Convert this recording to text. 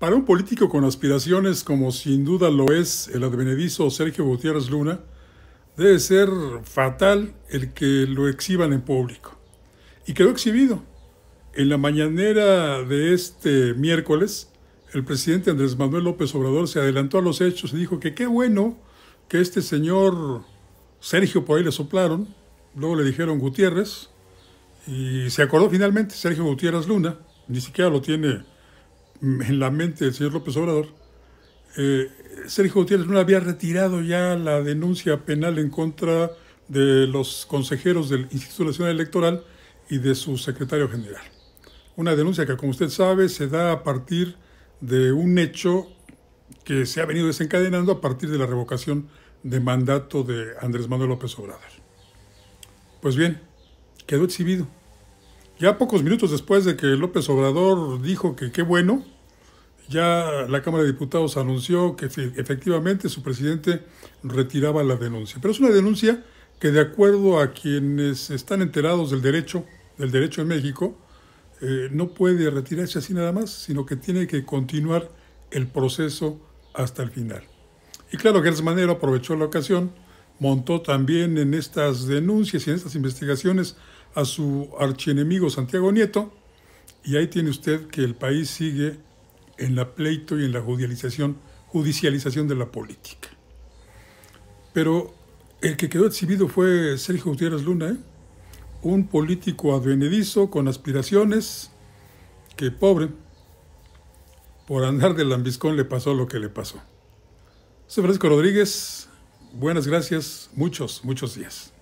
Para un político con aspiraciones como sin duda lo es el advenedizo Sergio Gutiérrez Luna, debe ser fatal el que lo exhiban en público. Y quedó exhibido. En la mañanera de este miércoles, el presidente Andrés Manuel López Obrador se adelantó a los hechos y dijo que qué bueno que este señor Sergio por ahí le soplaron, luego le dijeron Gutiérrez, y se acordó finalmente Sergio Gutiérrez Luna, ni siquiera lo tiene en la mente del señor López Obrador, eh, Sergio Gutiérrez no había retirado ya la denuncia penal en contra de los consejeros del Instituto Nacional Electoral y de su secretario general. Una denuncia que, como usted sabe, se da a partir de un hecho que se ha venido desencadenando a partir de la revocación de mandato de Andrés Manuel López Obrador. Pues bien, quedó exhibido. Ya pocos minutos después de que López Obrador dijo que qué bueno, ya la Cámara de Diputados anunció que efectivamente su presidente retiraba la denuncia. Pero es una denuncia que de acuerdo a quienes están enterados del derecho, del derecho en México, eh, no puede retirarse así nada más, sino que tiene que continuar el proceso hasta el final. Y claro, Gertz Manero aprovechó la ocasión montó también en estas denuncias y en estas investigaciones a su archienemigo Santiago Nieto, y ahí tiene usted que el país sigue en la pleito y en la judicialización, judicialización de la política. Pero el que quedó exhibido fue Sergio Gutiérrez Luna, ¿eh? un político advenedizo con aspiraciones, que pobre, por andar de lambiscón le pasó lo que le pasó. Soy Francisco Rodríguez, Buenas gracias, muchos, muchos días.